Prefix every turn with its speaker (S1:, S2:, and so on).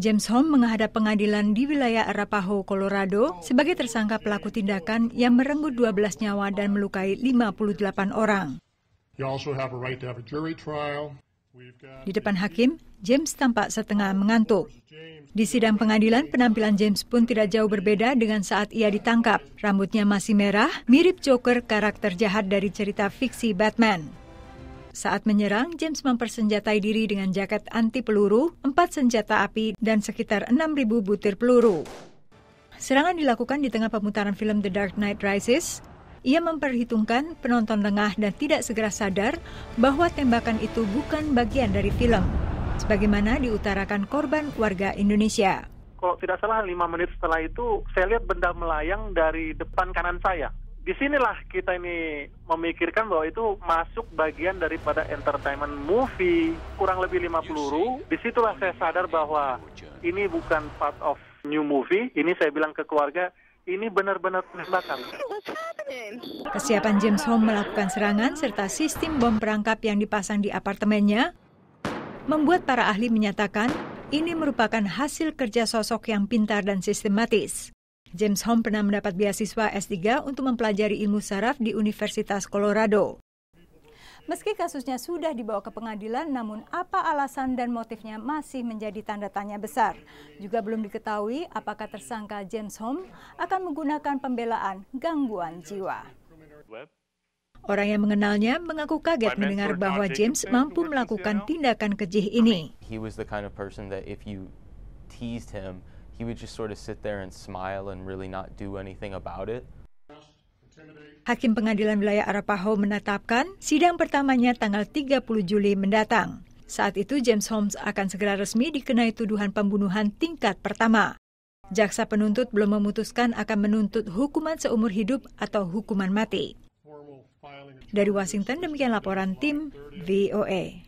S1: James Holm menghadap pengadilan di wilayah Arapaho, Colorado sebagai tersangka pelaku tindakan yang merenggut 12 nyawa dan melukai 58 orang. Di depan hakim, James tampak setengah mengantuk. Di sidang pengadilan, penampilan James pun tidak jauh berbeda dengan saat ia ditangkap. Rambutnya masih merah, mirip Joker karakter jahat dari cerita fiksi Batman. Saat menyerang, James mempersenjatai diri dengan jaket anti peluru, empat senjata api, dan sekitar 6.000 butir peluru. Serangan dilakukan di tengah pemutaran film The Dark Knight Rises. Ia memperhitungkan penonton lengah dan tidak segera sadar bahwa tembakan itu bukan bagian dari film, sebagaimana diutarakan korban warga Indonesia.
S2: Kalau tidak salah, lima menit setelah itu, saya lihat benda melayang dari depan kanan saya. Di sinilah kita ini memikirkan bahwa itu masuk bagian daripada entertainment movie kurang lebih 50 ru disitulah saya sadar bahwa ini bukan part of new movie ini saya bilang ke keluarga ini benar-benar penembakan.
S1: Kesiapan James Home melakukan serangan serta sistem bom perangkap yang dipasang di apartemennya membuat para ahli menyatakan ini merupakan hasil kerja sosok yang pintar dan sistematis. James Home pernah mendapat beasiswa S3 untuk mempelajari ilmu saraf di Universitas Colorado. Meski kasusnya sudah dibawa ke pengadilan, namun apa alasan dan motifnya masih menjadi tanda tanya besar. Juga belum diketahui apakah tersangka James Home akan menggunakan pembelaan gangguan jiwa. Orang yang mengenalnya mengaku kaget mendengar bahwa James mampu melakukan tindakan kejih ini he would just sort of sit there and smile and really not do anything about it. Hakim Pengadilan Wilayah Arapaho menetapkan sidang pertamanya tanggal 30 Juli mendatang. Saat itu James Holmes akan segera resmi dikenai tuduhan pembunuhan tingkat pertama. Jaksa penuntut belum memutuskan akan menuntut hukuman seumur hidup atau hukuman mati. Dari Washington, demikian laporan tim VOA.